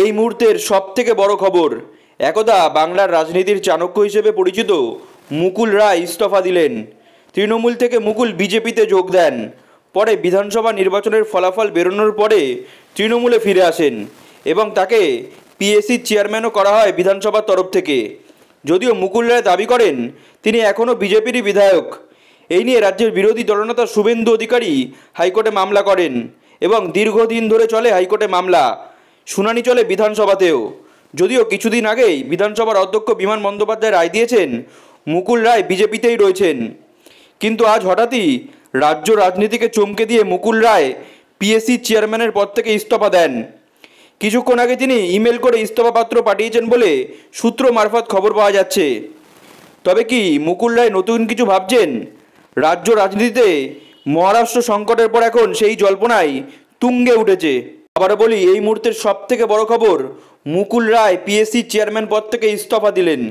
এই মুহূর্তের সবথেকে বড় খবর একদা বাংলার রাজনীতির চাণক্য হিসেবে পরিচিত মুকুল রায় ইস্তফা দিলেন তৃণমূল থেকে মুকুল বিজেপিতে যোগ দেন পরে বিধানসভা নির্বাচনের ফলাফল বেরোনোর পরে তৃণমূলে ফিরে আসেন এবং তাকে পিএসসি চেয়ারম্যানও করা হয় বিধানসভার তরফ থেকে যদিও মুকুল রায় দাবি করেন তিনি এখনও বিজেপিরই বিধায়ক এই নিয়ে রাজ্যের বিরোধী দলনেতা শুভেন্দু অধিকারী হাইকোর্টে মামলা করেন এবং দীর্ঘদিন ধরে চলে হাইকোর্টে মামলা শুনানি চলে বিধানসভাতেও যদিও কিছুদিন আগেই বিধানসভার অধ্যক্ষ বিমান বন্দ্যোপাধ্যায় রায় দিয়েছেন মুকুল রায় বিজেপিতেই রয়েছেন কিন্তু আজ হঠাৎই রাজ্য রাজনীতিকে চমকে দিয়ে মুকুল রায় পিএসসি চেয়ারম্যানের পদ থেকে ইস্তফা দেন কিছুক্ষণ আগে তিনি ইমেল করে ইস্তফাপত্র পাঠিয়েছেন বলে সূত্র মারফত খবর পাওয়া যাচ্ছে তবে কি মুকুল রায় নতুন কিছু ভাবছেন রাজ্য রাজনীতিতে মহারাষ্ট্র সংকটের পর এখন সেই জল্পনায় তুঙ্গে উঠেছে আবারও বলি এই মুহূর্তের সবথেকে বড় খবর মুকুল রায় পিএসসি চেয়ারম্যান পদ থেকে ইস্তফা দিলেন